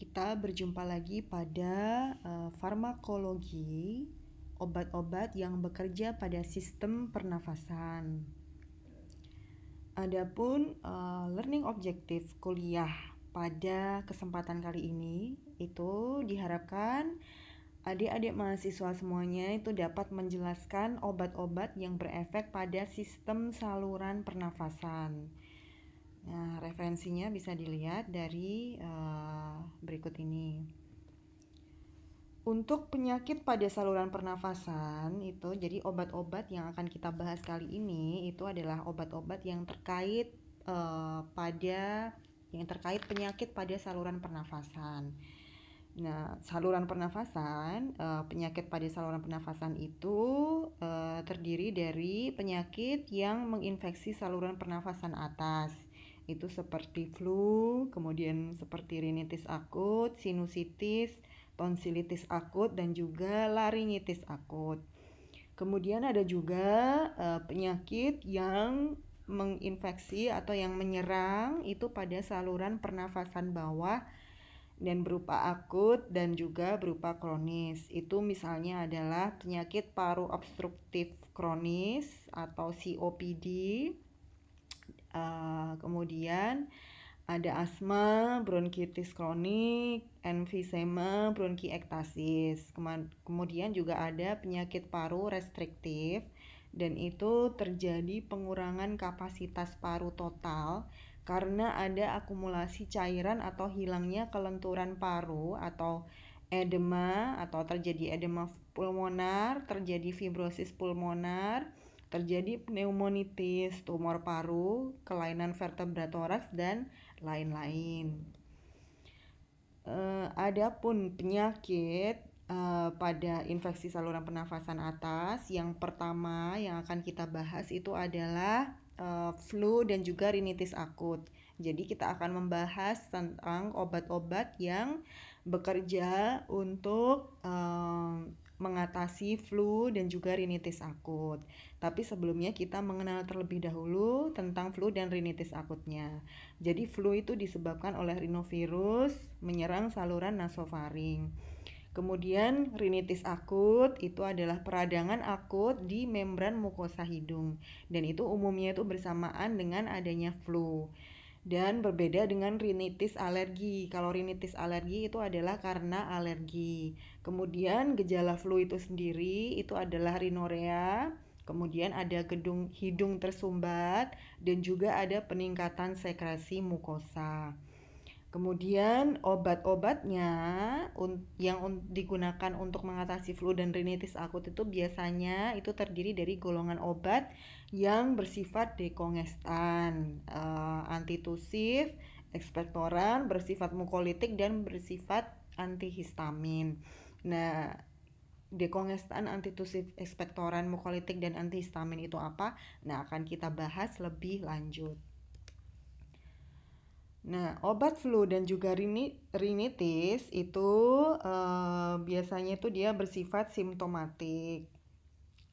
Kita berjumpa lagi pada uh, farmakologi, obat-obat yang bekerja pada sistem pernafasan. Adapun uh, learning objektif kuliah pada kesempatan kali ini itu diharapkan adik-adik mahasiswa semuanya itu dapat menjelaskan obat-obat yang berefek pada sistem saluran pernafasan. Nah, referensinya bisa dilihat dari uh, berikut ini. Untuk penyakit pada saluran pernafasan itu, jadi obat-obat yang akan kita bahas kali ini itu adalah obat-obat yang terkait uh, pada yang terkait penyakit pada saluran pernafasan. Nah, saluran pernafasan, uh, penyakit pada saluran pernafasan itu uh, terdiri dari penyakit yang menginfeksi saluran pernafasan atas itu seperti flu, kemudian seperti rinitis akut, sinusitis, tonsilitis akut dan juga laringitis akut. Kemudian ada juga uh, penyakit yang menginfeksi atau yang menyerang itu pada saluran pernafasan bawah dan berupa akut dan juga berupa kronis. Itu misalnya adalah penyakit paru obstruktif kronis atau COPD, Eh, kemudian ada asma, bronkitis kronik, emfisema, bronkiektasis. Kemudian juga ada penyakit paru restriktif dan itu terjadi pengurangan kapasitas paru total karena ada akumulasi cairan atau hilangnya kelenturan paru atau edema atau terjadi edema pulmonar, terjadi fibrosis pulmonar, terjadi pneumonitis, tumor paru, kelainan vertebra toraks dan lain-lain. Uh, Adapun penyakit uh, pada infeksi saluran pernafasan atas, yang pertama yang akan kita bahas itu adalah uh, flu dan juga rinitis akut. Jadi kita akan membahas tentang obat-obat yang bekerja untuk mengatasi flu dan juga rinitis akut. Tapi sebelumnya kita mengenal terlebih dahulu tentang flu dan rinitis akutnya. Jadi flu itu disebabkan oleh rinovirus menyerang saluran nasofaring. Kemudian rinitis akut itu adalah peradangan akut di membran mukosa hidung dan itu umumnya itu bersamaan dengan adanya flu. Dan berbeda dengan rinitis alergi. Kalau rinitis alergi itu adalah karena alergi. Kemudian gejala flu itu sendiri itu adalah rinorea, kemudian ada gedung hidung tersumbat dan juga ada peningkatan sekresi mukosa. Kemudian obat-obatnya yang digunakan untuk mengatasi flu dan rinitis akut itu biasanya itu terdiri dari golongan obat yang bersifat dekongestan, eh, antitusif, ekspektoran, bersifat mukolitik dan bersifat antihistamin. Nah, dekongestan antitusif ekspektoran mukolitik dan antihistamin itu apa? Nah, akan kita bahas lebih lanjut. Nah, obat flu dan juga rinitis itu eh, biasanya itu dia bersifat simptomatik.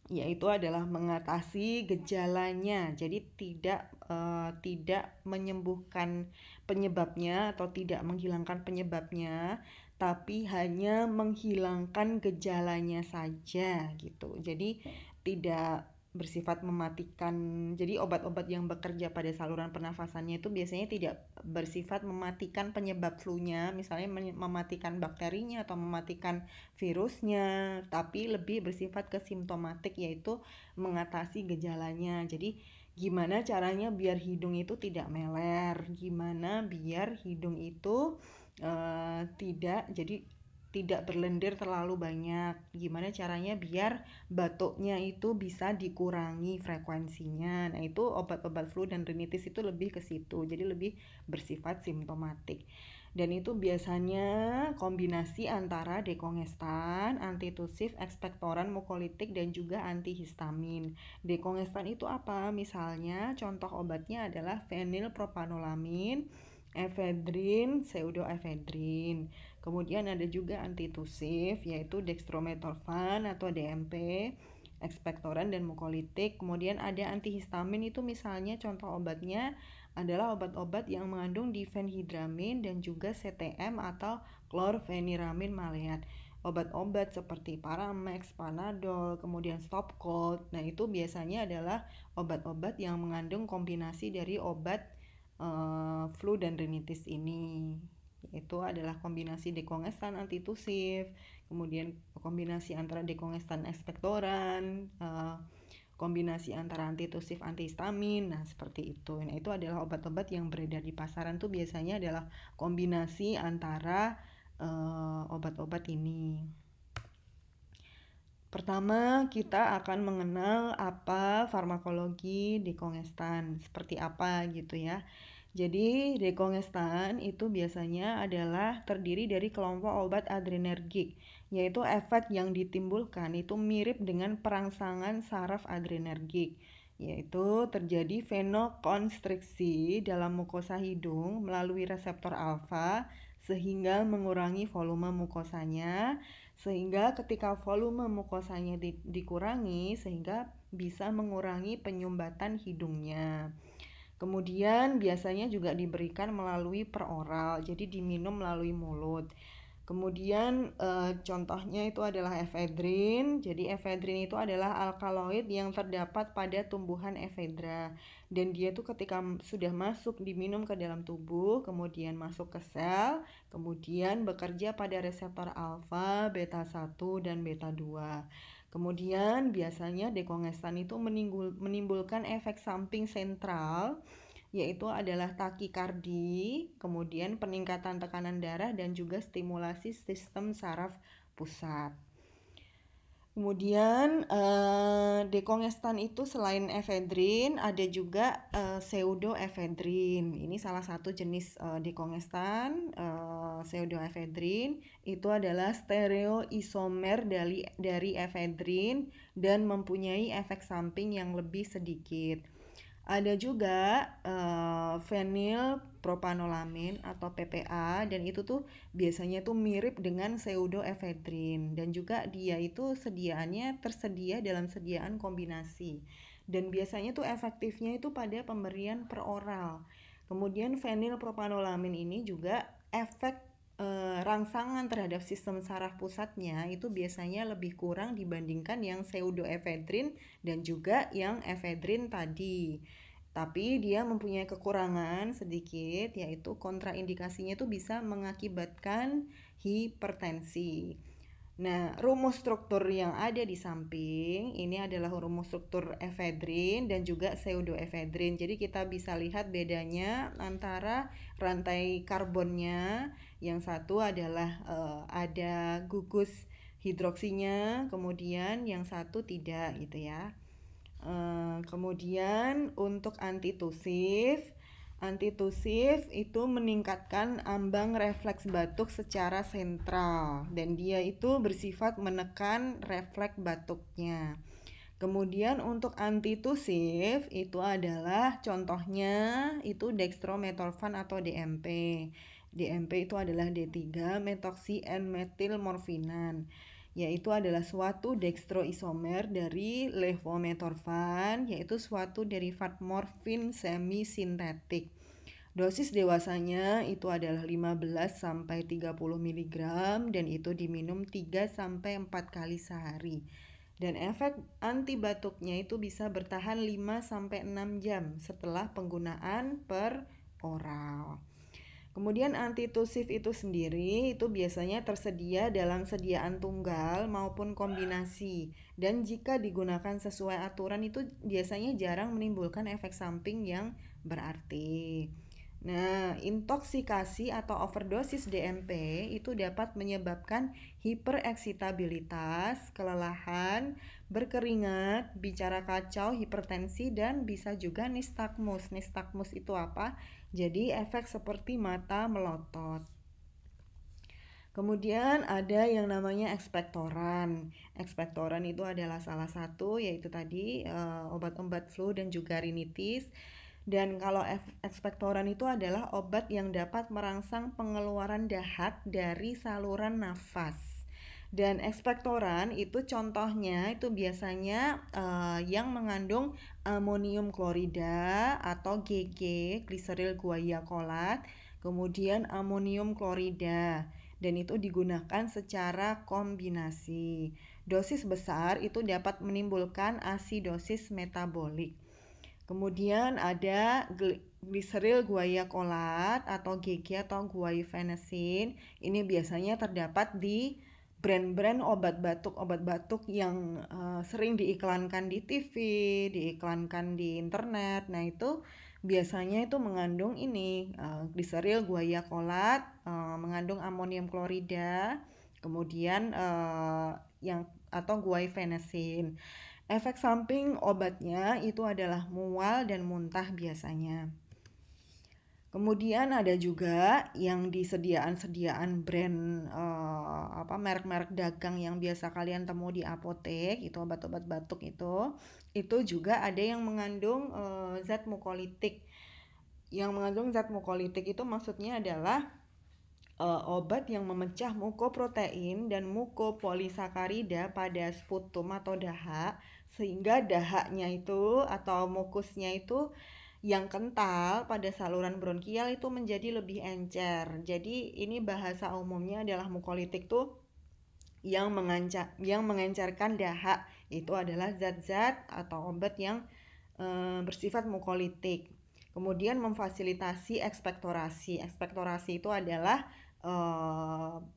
Yaitu adalah mengatasi gejalanya. Jadi tidak eh, tidak menyembuhkan penyebabnya atau tidak menghilangkan penyebabnya, tapi hanya menghilangkan gejalanya saja gitu. Jadi tidak bersifat mematikan. Jadi obat-obat yang bekerja pada saluran pernafasannya itu biasanya tidak bersifat mematikan penyebab flu-nya, misalnya mematikan bakterinya atau mematikan virusnya, tapi lebih bersifat ke simptomatik yaitu mengatasi gejalanya. Jadi gimana caranya biar hidung itu tidak meler, gimana biar hidung itu uh, tidak jadi tidak berlendir terlalu banyak. Gimana caranya biar batuknya itu bisa dikurangi frekuensinya. Nah, itu obat-obat flu dan rinitis itu lebih ke situ. Jadi lebih bersifat simptomatik. Dan itu biasanya kombinasi antara dekongestan, antitusif, ekspektoran, mukolitik, dan juga antihistamin. Dekongestan itu apa? Misalnya contoh obatnya adalah fenilpropanolamin, efedrin, pseudoefedrin. Kemudian ada juga antitusif yaitu dextromethorphan atau DMP, ekspektoran dan mukolitik. Kemudian ada antihistamin itu misalnya contoh obatnya adalah obat-obat yang mengandung difenhidramin dan juga CTM atau chlorpheniramin maleat obat-obat seperti Paramex, Panadol, kemudian Stop Cold. Nah, itu biasanya adalah obat-obat yang mengandung kombinasi dari obat uh, flu dan rinitis ini itu adalah kombinasi dekongestan antitusif, kemudian kombinasi antara dekongestan ekspektoran, uh, kombinasi antara antitusif antihistamin, nah seperti itu. Nah itu adalah obat-obat yang beredar di pasaran tuh biasanya adalah kombinasi antara obat uh, eh, obat -obat ini. Pertama, kita akan mengenal apa farmakologi dekongestan, seperti apa gitu ya. Jadi, dekongestan itu biasanya adalah terdiri dari kelompok obat adrenergik, yaitu efek yang ditimbulkan itu mirip dengan perangsangan saraf adrenergik, yaitu terjadi venokonstriksi dalam mukosa hidung melalui reseptor alfa sehingga mengurangi volume mukosanya sehingga ketika volume mukosanya di, dikurangi sehingga bisa mengurangi penyumbatan hidungnya. Kemudian biasanya juga diberikan melalui peroral, jadi diminum melalui mulut. Kemudian e, contohnya itu adalah efedrin. Jadi efedrin itu adalah alkaloid yang terdapat pada tumbuhan efedra dan dia itu ketika sudah masuk diminum ke dalam tubuh, kemudian masuk ke sel, kemudian bekerja pada reseptor alfa, beta 1 dan beta 2. Kemudian biasanya dekongestan itu menimbulkan efek samping sentral yaitu adalah takikardi, kemudian peningkatan tekanan darah dan juga stimulasi sistem saraf pusat. Kemudian eh, dekongestan itu selain efedrin ada juga eh, pseudoefedrin. Ini salah satu jenis eh, dekongestan eh, pseudoefedrin itu adalah stereoisomer dari dari efedrin dan mempunyai efek samping yang lebih sedikit. Ada juga uh, fenil propanolamin atau PPA dan itu tuh biasanya tuh mirip dengan pseudoephedrine dan juga dia itu sediaannya tersedia dalam sediaan kombinasi. Dan biasanya tuh efektifnya itu pada pemberian peroral. Kemudian fenil propanolamin ini juga efek Eh, rangsangan terhadap sistem saraf pusatnya itu biasanya lebih kurang dibandingkan yang pseudoephedrine dan juga yang efedrin tadi. Tapi dia mempunyai kekurangan sedikit yaitu kontraindikasinya itu bisa mengakibatkan hipertensi. Nah, rumus struktur yang ada di samping ini adalah rumus struktur efedrin dan juga pseudoefedrin. Jadi kita bisa lihat bedanya antara rantai karbonnya yang satu adalah uh, ada gugus hidroksinya, kemudian yang satu tidak gitu ya. Uh, kemudian untuk antitusif Antitusif itu meningkatkan ambang refleks batuk secara sentral dan dia itu bersifat menekan refleks batuknya. Kemudian untuk antitusif itu adalah contohnya itu dextromethorphan atau DMP. DMP itu adalah D3 metoksi N metil morfinan yaitu adalah suatu dextroisomer dari levometorfan, yaitu suatu derivat morfin semisintetik. Dosis dewasanya itu adalah 15 sampai 30 mg dan itu diminum 3 sampai 4 kali sehari. Dan efek anti batuknya itu bisa bertahan 5 sampai 6 jam setelah penggunaan per oral. Kemudian antitusif itu sendiri itu biasanya tersedia dalam sediaan tunggal maupun kombinasi dan jika digunakan sesuai aturan itu biasanya jarang menimbulkan efek samping yang berarti. Nah, intoksikasi atau overdosis DMP itu dapat menyebabkan hipereksitabilitas, kelelahan, berkeringat, bicara kacau, hipertensi, dan bisa juga nistagmus. Nistagmus itu apa? Jadi efek seperti mata melotot. Kemudian ada yang namanya ekspektoran. Ekspektoran itu adalah salah satu yaitu tadi eh, obat-obat flu dan juga rinitis. Dan kalau ekspektoran itu adalah obat yang dapat merangsang pengeluaran dahak dari saluran nafas. Dan ekspektoran itu contohnya itu biasanya uh, yang mengandung amonium klorida atau GG, gliseril guaiakolat, kemudian amonium klorida dan itu digunakan secara kombinasi. Dosis besar itu dapat menimbulkan asidosis metabolik. Kemudian ada gliseril guaiakolat atau GG atau guaifenesin. Ini biasanya terdapat di brand-brand obat batuk obat batuk yang uh, sering diiklankan di TV, diiklankan di internet. Nah, itu biasanya itu mengandung ini uh, eh, diseril kolat uh, eh, mengandung amonium klorida, kemudian uh, yang atau guaifenesin. Efek samping obatnya itu adalah mual dan muntah biasanya. Kemudian ada juga yang di sediaan-sediaan brand uh, apa merek-merek dagang yang biasa kalian temu di apotek itu obat-obat batuk itu itu juga ada yang mengandung uh, zat mukolitik. Yang mengandung zat mukolitik itu maksudnya adalah uh, obat yang memecah mukoprotein dan mukopolisakarida pada sputum atau dahak sehingga dahaknya itu atau mukusnya itu yang kental pada saluran bronkial itu menjadi lebih encer. Jadi ini bahasa umumnya adalah mukolitik tuh yang mengancar yang mengencarkan dahak itu adalah zat-zat atau obat yang e, bersifat mukolitik. Kemudian memfasilitasi ekspektorasi. Ekspektorasi itu adalah e,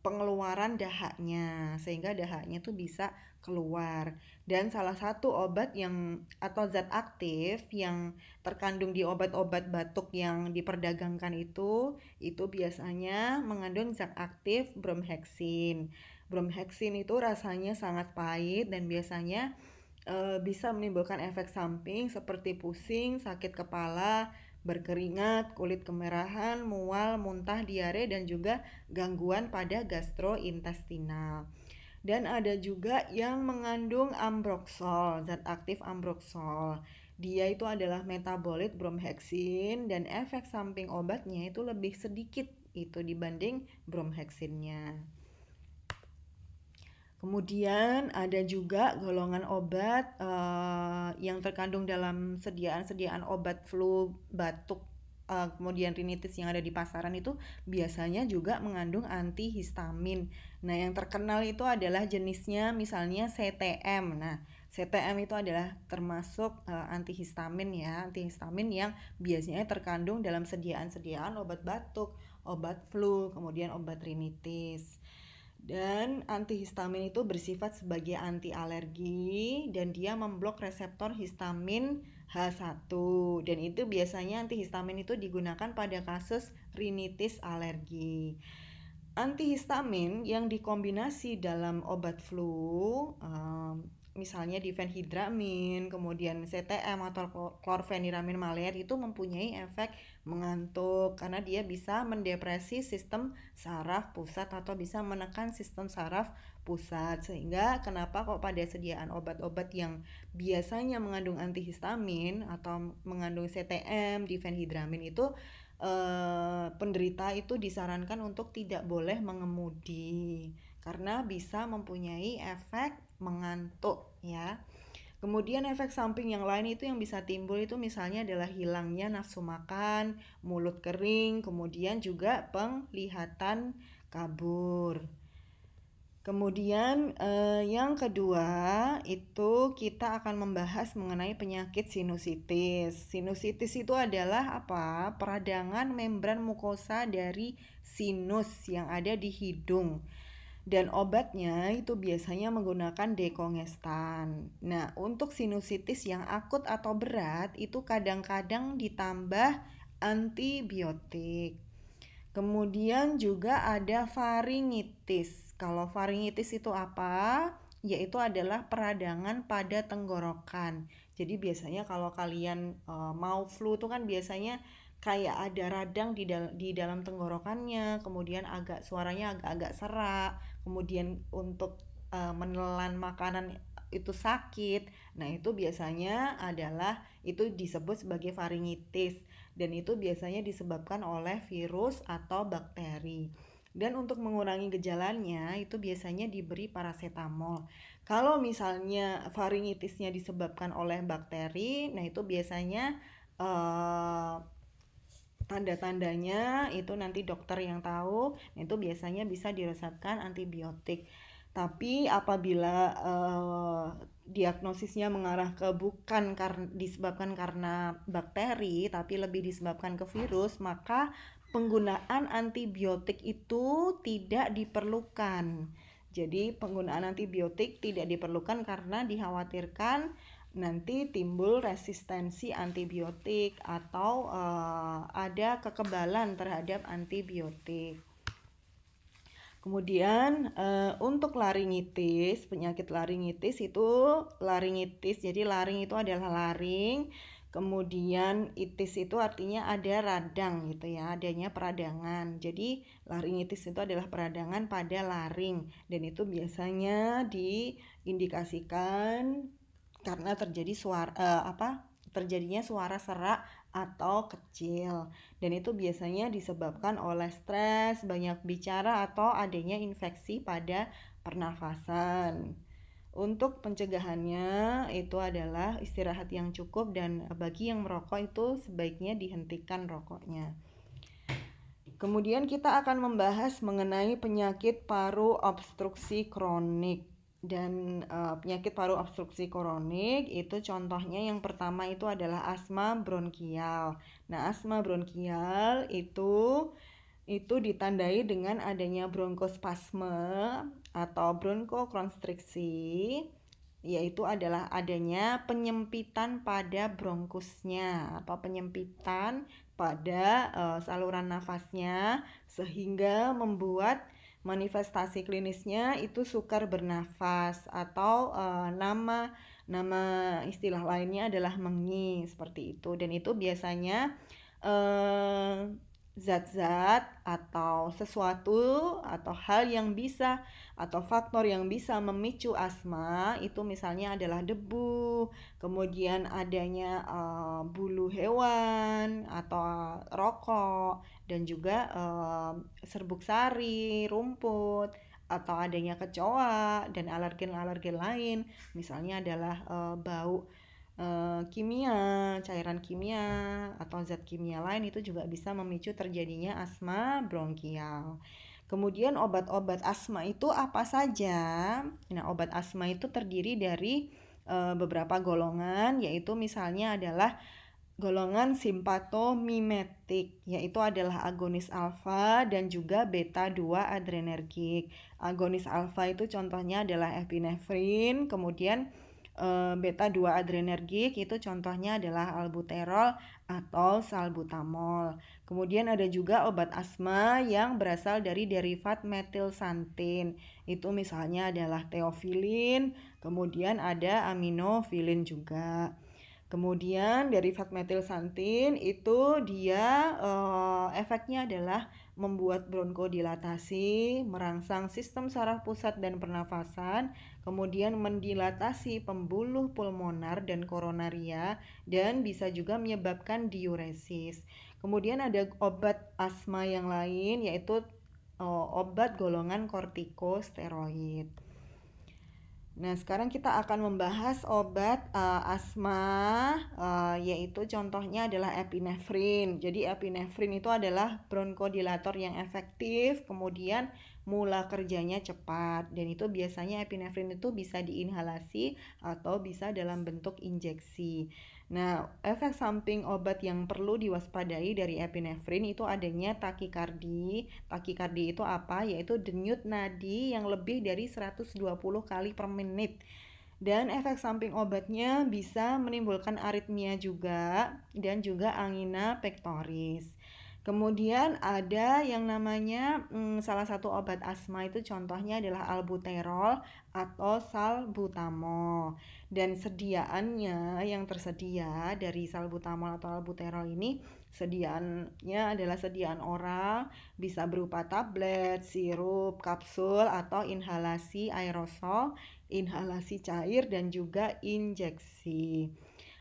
pengeluaran dahaknya sehingga dahaknya itu bisa keluar. Dan salah satu obat yang atau zat aktif yang terkandung di obat-obat batuk yang diperdagangkan itu itu biasanya mengandung zat aktif bromhexin. Bromhexin itu rasanya sangat pahit dan biasanya e, bisa menimbulkan efek samping seperti pusing, sakit kepala, berkeringat, kulit kemerahan, mual, muntah, diare, dan juga gangguan pada gastrointestinal dan ada juga yang mengandung ambroxol, zat aktif ambroxol. Dia itu adalah metabolit bromhexin dan efek samping obatnya itu lebih sedikit itu dibanding bromheksinnya. Kemudian ada juga golongan obat uh, yang terkandung dalam sediaan-sediaan obat flu, batuk, uh, kemudian rinitis yang ada di pasaran itu biasanya juga mengandung antihistamin Nah, yang terkenal itu adalah jenisnya misalnya CTM. Nah, CTM itu adalah termasuk e, antihistamin ya, antihistamin yang biasanya terkandung dalam sediaan-sediaan obat batuk, obat flu, kemudian obat rinitis. Dan antihistamin itu bersifat sebagai anti alergi dan dia memblok reseptor histamin H1 dan itu biasanya antihistamin itu digunakan pada kasus rinitis alergi antihistamin yang dikombinasi dalam obat flu um, misalnya difenhidramin, kemudian CTM atau klorfeniramin maler itu mempunyai efek mengantuk karena dia bisa mendepresi sistem saraf pusat atau bisa menekan sistem saraf pusat sehingga kenapa kok pada sediaan obat-obat yang biasanya mengandung antihistamin atau mengandung CTM, difenhidramin itu Eh, penderita itu disarankan untuk tidak boleh mengemudi karena bisa mempunyai efek mengantuk ya. Kemudian efek samping yang lain itu yang bisa timbul itu misalnya adalah hilangnya nafsu makan, mulut kering, kemudian juga penglihatan kabur. Kemudian eh, yang kedua itu kita akan membahas mengenai penyakit sinusitis. Sinusitis itu adalah apa? Peradangan membran mukosa dari sinus yang ada di hidung. Dan obatnya itu biasanya menggunakan dekongestan. Nah, untuk sinusitis yang akut atau berat itu kadang-kadang ditambah antibiotik. Kemudian juga ada faringitis kalau faringitis itu apa? Yaitu adalah peradangan pada tenggorokan. Jadi biasanya kalau kalian e, mau flu itu kan biasanya kayak ada radang di, dal di dalam tenggorokannya, kemudian agak suaranya agak-agak serak, kemudian untuk e, menelan makanan itu sakit. Nah, itu biasanya adalah itu disebut sebagai faringitis dan itu biasanya disebabkan oleh virus atau bakteri. Dan untuk mengurangi gejalanya itu biasanya diberi paracetamol. Kalau misalnya faringitisnya disebabkan oleh bakteri, nah itu biasanya uh, tanda-tandanya itu nanti dokter yang tahu, nah itu biasanya bisa diresepkan antibiotik. Tapi apabila uh, diagnosisnya mengarah ke bukan karena disebabkan karena bakteri tapi lebih disebabkan ke virus maka penggunaan antibiotik itu tidak diperlukan. Jadi penggunaan antibiotik tidak diperlukan karena dikhawatirkan nanti timbul resistensi antibiotik atau uh, ada kekebalan terhadap antibiotik. Kemudian uh, untuk laringitis, penyakit laringitis itu laringitis. Jadi laring itu adalah laring. Kemudian itis itu artinya ada radang gitu ya, adanya peradangan. Jadi laringitis itu adalah peradangan pada laring dan itu biasanya diindikasikan karena terjadi suara eh, apa? terjadinya suara serak atau kecil dan itu biasanya disebabkan oleh stres, banyak bicara atau adanya infeksi pada pernafasan. Untuk pencegahannya itu adalah istirahat yang cukup dan bagi yang merokok itu sebaiknya dihentikan rokoknya. Kemudian kita akan membahas mengenai penyakit paru obstruksi kronik dan uh, penyakit paru obstruksi kronik itu contohnya yang pertama itu adalah asma bronkial. Nah, asma bronkial itu itu ditandai dengan adanya bronkospasme atau bronkokonstriksi yaitu adalah adanya penyempitan pada bronkusnya atau penyempitan pada uh, saluran nafasnya sehingga membuat manifestasi klinisnya itu sukar bernafas atau uh, nama nama istilah lainnya adalah mengi seperti itu dan itu biasanya uh, zat-zat atau sesuatu atau hal yang bisa atau faktor yang bisa memicu asma itu misalnya adalah debu, kemudian adanya uh, bulu hewan atau rokok dan juga uh, serbuk sari, rumput atau adanya kecoa dan alergen-alergen lain misalnya adalah uh, bau Eh, kimia, cairan kimia atau zat kimia lain itu juga bisa memicu terjadinya asma bronkial. Kemudian obat-obat asma itu apa saja? Nah, obat asma itu terdiri dari e, beberapa golongan yaitu misalnya adalah golongan simpatomimetik yaitu adalah agonis alfa dan juga beta 2 adrenergik. Agonis alfa itu contohnya adalah epinefrin, kemudian Eh, beta 2 adrenergik itu contohnya adalah albuterol atau salbutamol. Kemudian ada juga obat asma yang berasal dari derivat metilsantin. Itu misalnya adalah teofilin, kemudian ada aminofilin juga. Kemudian derivat metilsantin itu dia uh, efeknya adalah membuat bronkodilatasi, merangsang sistem saraf pusat dan pernafasan, kemudian mendilatasi pembuluh pulmonar dan koronaria, dan bisa juga menyebabkan diuresis. Kemudian ada obat asma yang lain, yaitu eh, obat golongan kortikosteroid. Nah, sekarang kita akan membahas obat uh, asma, uh, yaitu contohnya adalah epinefrin. Jadi, epinefrin itu adalah bronkodilator yang efektif, kemudian mula kerjanya cepat, dan itu biasanya epinefrin itu bisa diinhalasi atau bisa dalam bentuk injeksi. Nah, efek samping obat yang perlu diwaspadai dari epinefrin itu adanya takikardi. Takikardi itu apa? Yaitu denyut nadi yang lebih dari 120 kali per menit. Dan efek samping obatnya bisa menimbulkan aritmia juga dan juga angina pectoris. Kemudian ada yang namanya hmm, salah satu obat asma itu contohnya adalah albuterol atau salbutamol. Dan sediaannya yang tersedia dari salbutamol atau albuterol ini sediaannya adalah sediaan oral bisa berupa tablet, sirup, kapsul atau inhalasi aerosol, inhalasi cair dan juga injeksi.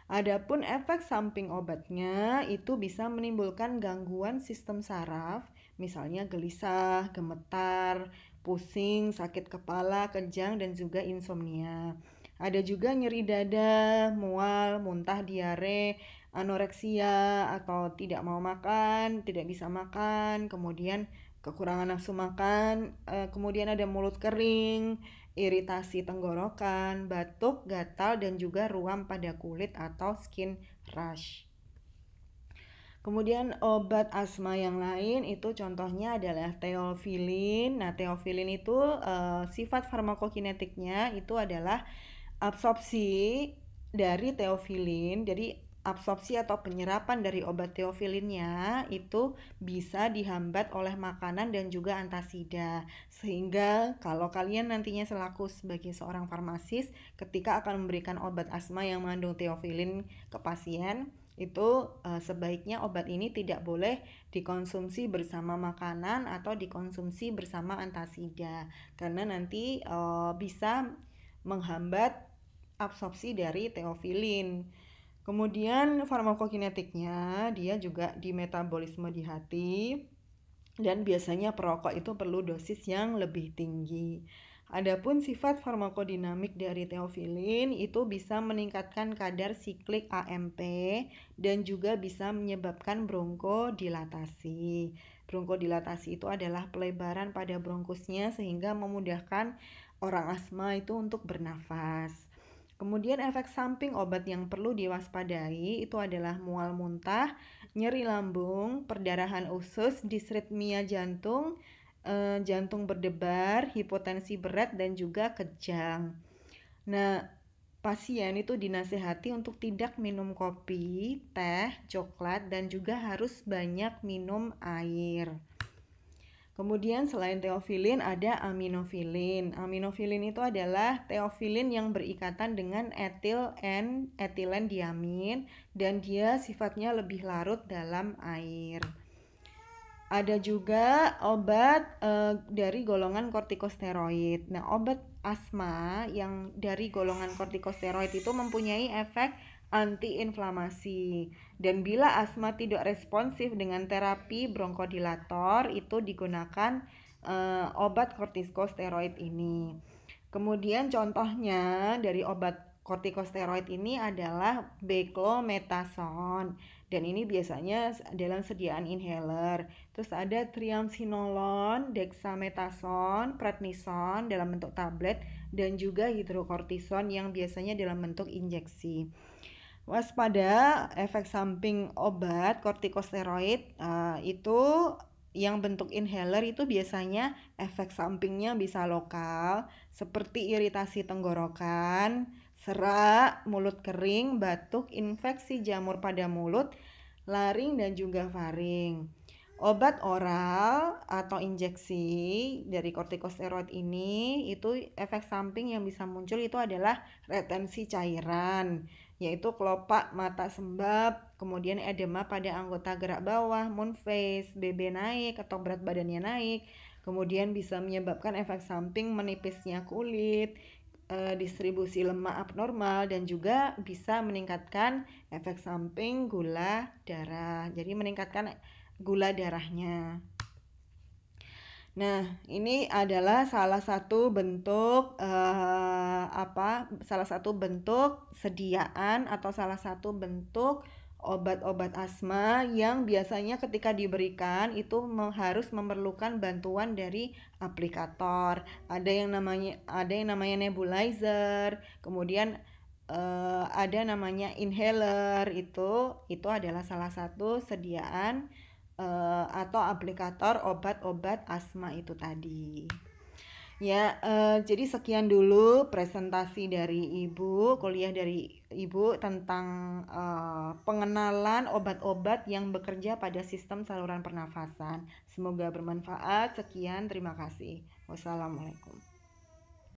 Adapun efek samping obatnya itu bisa menimbulkan gangguan sistem saraf, misalnya gelisah, gemetar, pusing, sakit kepala, kejang dan juga insomnia. Ada juga nyeri dada, mual, muntah, diare, anoreksia atau tidak mau makan, tidak bisa makan, kemudian kekurangan nafsu makan, eh, kemudian ada mulut kering, iritasi tenggorokan, batuk, gatal, dan juga ruam pada kulit atau skin rash. Kemudian obat asma yang lain itu contohnya adalah teofilin. Nah, teofilin itu uh, sifat farmakokinetiknya itu adalah absorpsi dari teofilin. Jadi absorpsi atau penyerapan dari obat teofilinnya itu bisa dihambat oleh makanan dan juga antasida. Sehingga kalau kalian nantinya selaku sebagai seorang farmasis ketika akan memberikan obat asma yang mengandung teofilin ke pasien, itu e, sebaiknya obat ini tidak boleh dikonsumsi bersama makanan atau dikonsumsi bersama antasida karena nanti e, bisa menghambat absorpsi dari teofilin. Kemudian farmakokinetiknya dia juga di metabolisme di hati dan biasanya perokok itu perlu dosis yang lebih tinggi. Adapun sifat farmakodinamik dari teofilin itu bisa meningkatkan kadar siklik AMP dan juga bisa menyebabkan bronkodilatasi. Bronkodilatasi itu adalah pelebaran pada bronkusnya sehingga memudahkan orang asma itu untuk bernafas. Kemudian efek samping obat yang perlu diwaspadai itu adalah mual muntah, nyeri lambung, perdarahan usus, disritmia jantung, eh, jantung berdebar, hipotensi berat dan juga kejang. Nah, pasien itu dinasehati untuk tidak minum kopi, teh, coklat dan juga harus banyak minum air. Kemudian selain teofilin ada aminofilin. Aminofilin itu adalah teofilin yang berikatan dengan etil N etilen diamin dan dia sifatnya lebih larut dalam air. Ada juga obat uh, dari golongan kortikosteroid. Nah, obat asma yang dari golongan kortikosteroid itu mempunyai efek antiinflamasi. Dan bila asma tidak responsif dengan terapi bronkodilator, itu digunakan e, obat kortikosteroid ini. Kemudian contohnya dari obat kortikosteroid ini adalah beclometason dan ini biasanya dalam sediaan inhaler. Terus ada triamcinolon, dexametason, prednisone dalam bentuk tablet dan juga hidrokortison yang biasanya dalam bentuk injeksi waspada efek samping obat kortikosteroid uh, itu yang bentuk inhaler itu biasanya efek sampingnya bisa lokal seperti iritasi tenggorokan, serak, mulut kering, batuk, infeksi jamur pada mulut, laring dan juga faring. Obat oral atau injeksi dari kortikosteroid ini itu efek samping yang bisa muncul itu adalah retensi cairan yaitu kelopak mata sembab, kemudian edema pada anggota gerak bawah, moon face, BB naik atau berat badannya naik, kemudian bisa menyebabkan efek samping menipisnya kulit, e, distribusi lemak abnormal dan juga bisa meningkatkan efek samping gula darah. Jadi meningkatkan gula darahnya. Nah, ini adalah salah satu bentuk eh, apa? Salah satu bentuk sediaan atau salah satu bentuk obat-obat asma yang biasanya ketika diberikan itu harus memerlukan bantuan dari aplikator. Ada yang namanya ada yang namanya nebulizer, kemudian eh, ada namanya inhaler itu itu adalah salah satu sediaan uh, atau aplikator obat-obat asma itu tadi. Ya, uh, jadi sekian dulu presentasi dari Ibu, kuliah dari Ibu tentang uh, pengenalan obat-obat yang bekerja pada sistem saluran pernafasan. Semoga bermanfaat. Sekian, terima kasih. Wassalamualaikum.